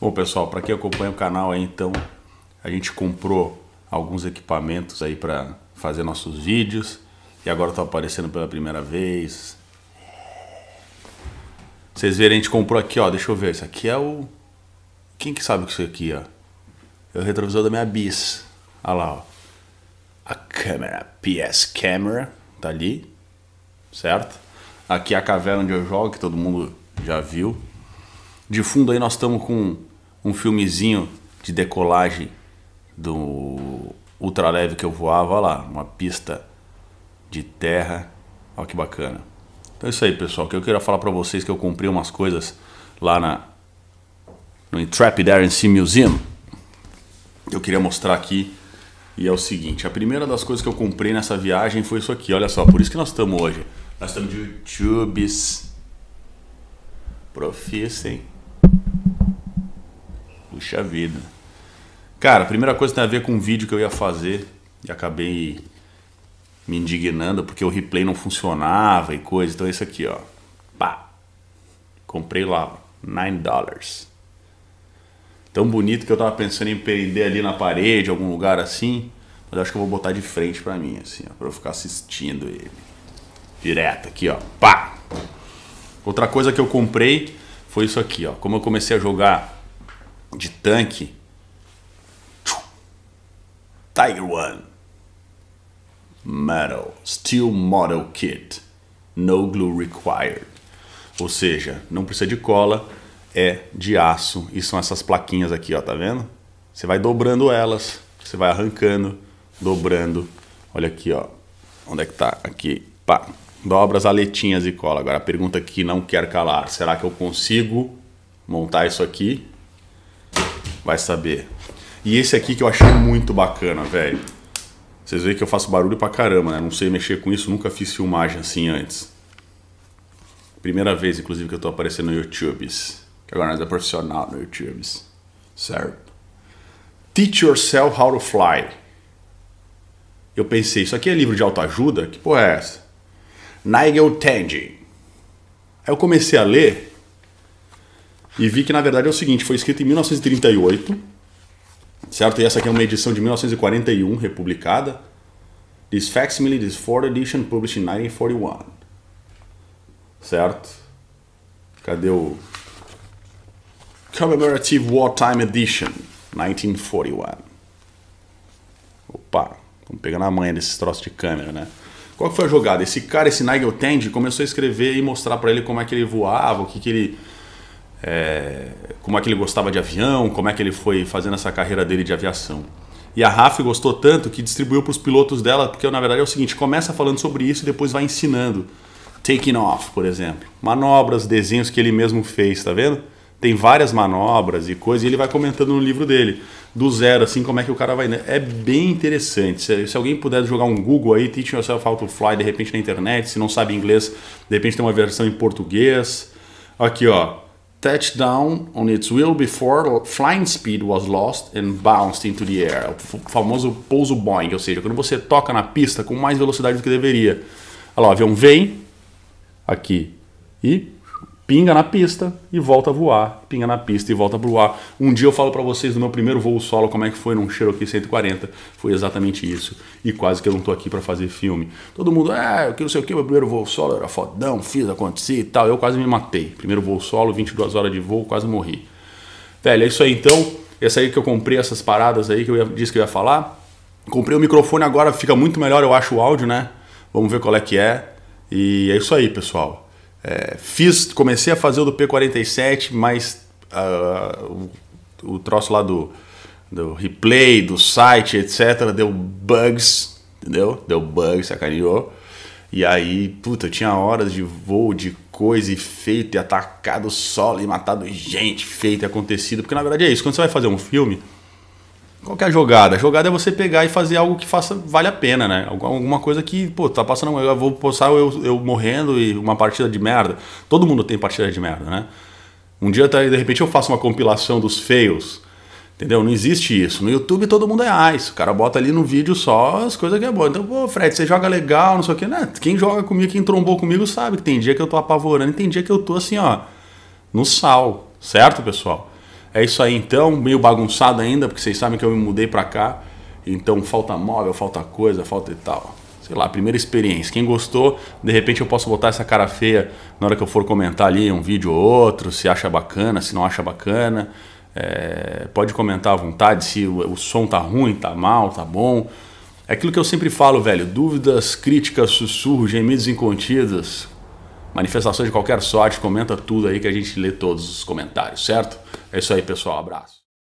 Bom, pessoal, para quem acompanha o canal aí, então, a gente comprou alguns equipamentos aí para fazer nossos vídeos. E agora está aparecendo pela primeira vez. Vocês verem, a gente comprou aqui, ó, deixa eu ver, isso aqui é o... Quem que sabe o que é isso aqui, ó? É o retrovisor da minha bis. Olha lá, ó. A câmera, PS Camera, tá ali, certo? Aqui é a caverna onde eu jogo, que todo mundo já viu. De fundo aí nós estamos com um filmezinho de decolagem do ultraleve que eu voava, lá, uma pista de terra, olha que bacana. Então é isso aí, pessoal, que eu queria falar para vocês que eu comprei umas coisas lá na no Intrepid Air Sea Museum. Eu queria mostrar aqui e é o seguinte, a primeira das coisas que eu comprei nessa viagem foi isso aqui, olha só, por isso que nós estamos hoje. Nós estamos de YouTubes. Profissem. Puxa vida. Cara, a primeira coisa tem a ver com um vídeo que eu ia fazer e acabei me indignando porque o replay não funcionava e coisa. Então esse aqui, ó. Pá. Comprei lá, 9 dólares. Tão bonito que eu tava pensando em prender ali na parede, algum lugar assim. Mas acho que eu vou botar de frente pra mim, assim, ó, pra eu ficar assistindo ele. Direto aqui, ó. Pá! Outra coisa que eu comprei foi isso aqui, ó. Como eu comecei a jogar de tanque. Tiger One. Metal. Steel Model Kit. No glue required. Ou seja, não precisa de cola, é de aço. E são essas plaquinhas aqui, ó, tá vendo? Você vai dobrando elas, você vai arrancando, dobrando. Olha aqui, ó. Onde é que tá? Aqui. Pá. Dobra as aletinhas e cola. Agora a pergunta que não quer calar. Será que eu consigo montar isso aqui? vai saber. E esse aqui que eu achei muito bacana, velho. Vocês veem que eu faço barulho pra caramba, né? Não sei mexer com isso, nunca fiz filmagem assim antes. Primeira vez, inclusive, que eu tô aparecendo no YouTube. Que agora nós é profissional no YouTube. Certo? Teach Yourself How to Fly. Eu pensei, isso aqui é livro de autoajuda? Que porra é essa? Nigel Tandy. Aí eu comecei a ler e vi que na verdade é o seguinte, foi escrito em 1938, certo? E essa aqui é uma edição de 1941 republicada. This facsimile is fourth edition published in 1941. Certo? Cadê o Commemorative Wartime Edition 1941. Opa, vamos pegar na manha desses troços de câmera, né? Qual foi a jogada? Esse cara, esse Nigel Tandy, começou a escrever e mostrar para ele como é que ele voava, o que que ele é, como é que ele gostava de avião, como é que ele foi fazendo essa carreira dele de aviação. E a RAF gostou tanto que distribuiu para os pilotos dela, porque na verdade é o seguinte: começa falando sobre isso e depois vai ensinando. Taking off, por exemplo. Manobras, desenhos que ele mesmo fez, tá vendo? Tem várias manobras e coisas, e ele vai comentando no livro dele. Do zero, assim, como é que o cara vai. Né? É bem interessante. Se, se alguém puder jogar um Google aí, Teaching Yourself How to Fly, de repente na internet, se não sabe inglês, de repente tem uma versão em português. Aqui, ó touchdown down on its wheel before flying speed was lost and bounced into the air. O famoso pouso Boeing, ou seja, quando você toca na pista com mais velocidade do que deveria. Olha lá, o avião vem aqui e pinga na pista e volta a voar, pinga na pista e volta a ar. Um dia eu falo para vocês do meu primeiro voo solo como é que foi num Cherokee 140, foi exatamente isso. E quase que eu não tô aqui para fazer filme. Todo mundo, ah, eu que não sei o que, meu primeiro voo solo era fodão, fiz, aconteci e tal. Eu quase me matei. Primeiro voo solo, 22 horas de voo, quase morri. Velho, é isso aí então. Essa aí que eu comprei essas paradas aí que eu ia, disse que eu ia falar. Comprei o microfone agora, fica muito melhor, eu acho o áudio, né? Vamos ver qual é que é. E é isso aí, pessoal. É, fiz, comecei a fazer o do P47, mas uh, o, o, troço lá do, do replay, do site, etc., deu bugs, entendeu? Deu bugs, sacaneou. E aí, puta, eu tinha horas de voo, de coisa e feito, e atacado solo, e matado gente, feito e acontecido. Porque na verdade é isso, quando você vai fazer um filme qual que é a jogada? A jogada é você pegar e fazer algo que faça vale a pena, né? Alguma coisa que, pô, tá passando. Eu vou postar eu, eu morrendo e uma partida de merda. Todo mundo tem partida de merda, né? Um dia, tá, de repente, eu faço uma compilação dos fails. Entendeu? Não existe isso. No YouTube todo mundo é ice. O cara bota ali no vídeo só as coisas que é boa. Então, pô, Fred, você joga legal, não sei o quê. Né? Quem joga comigo, quem trombou comigo, sabe que tem dia que eu tô apavorando e tem dia que eu tô assim, ó, no sal. Certo, pessoal? É isso aí então, meio bagunçado ainda, porque vocês sabem que eu me mudei para cá. Então falta móvel, falta coisa, falta e tal. Sei lá, primeira experiência. Quem gostou, de repente eu posso botar essa cara feia na hora que eu for comentar ali um vídeo ou outro, se acha bacana, se não acha bacana. É, pode comentar à vontade se o, o som tá ruim, tá mal, tá bom. É aquilo que eu sempre falo, velho. Dúvidas, críticas, sussurros, gemidos incontidos, manifestações de qualquer sorte, comenta tudo aí que a gente lê todos os comentários, certo? É isso aí, pessoal. Abraço.